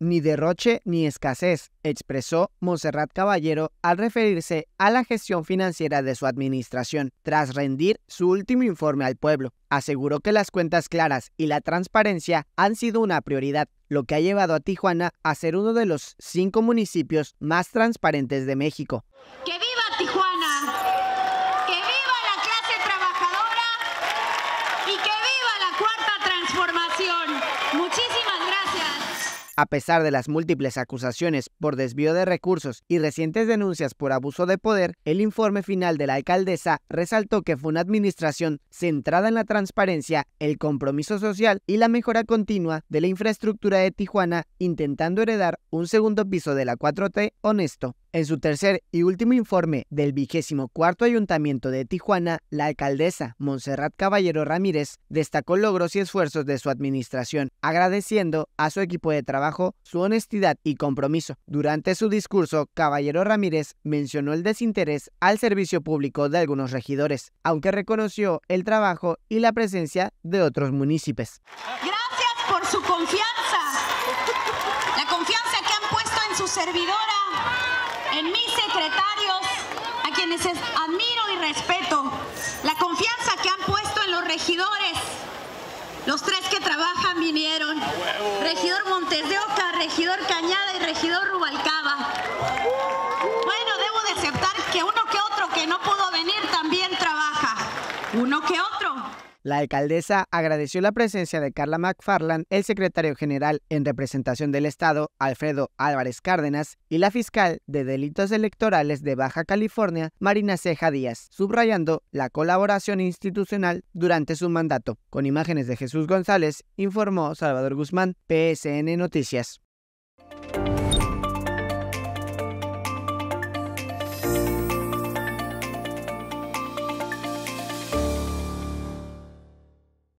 ni derroche ni escasez, expresó Monserrat Caballero al referirse a la gestión financiera de su administración, tras rendir su último informe al pueblo. Aseguró que las cuentas claras y la transparencia han sido una prioridad, lo que ha llevado a Tijuana a ser uno de los cinco municipios más transparentes de México. ¡Que viva Tijuana! ¡Que viva la clase trabajadora! ¡Y que viva la cuarta transparencia! A pesar de las múltiples acusaciones por desvío de recursos y recientes denuncias por abuso de poder, el informe final de la alcaldesa resaltó que fue una administración centrada en la transparencia, el compromiso social y la mejora continua de la infraestructura de Tijuana, intentando heredar un segundo piso de la 4T honesto. En su tercer y último informe del vigésimo cuarto ayuntamiento de Tijuana, la alcaldesa Montserrat Caballero Ramírez destacó logros y esfuerzos de su administración, agradeciendo a su equipo de trabajo su honestidad y compromiso. Durante su discurso, Caballero Ramírez mencionó el desinterés al servicio público de algunos regidores, aunque reconoció el trabajo y la presencia de otros municipios. Los tres que trabajan vinieron. Regidor Montes de Oca, regidor Cañada y regidor Rubalcaba. Bueno, debo de aceptar que uno que otro que no pudo venir también trabaja. Uno que otro la alcaldesa agradeció la presencia de Carla McFarland, el secretario general en representación del Estado, Alfredo Álvarez Cárdenas, y la fiscal de delitos electorales de Baja California, Marina Ceja Díaz, subrayando la colaboración institucional durante su mandato. Con imágenes de Jesús González, informó Salvador Guzmán, PSN Noticias.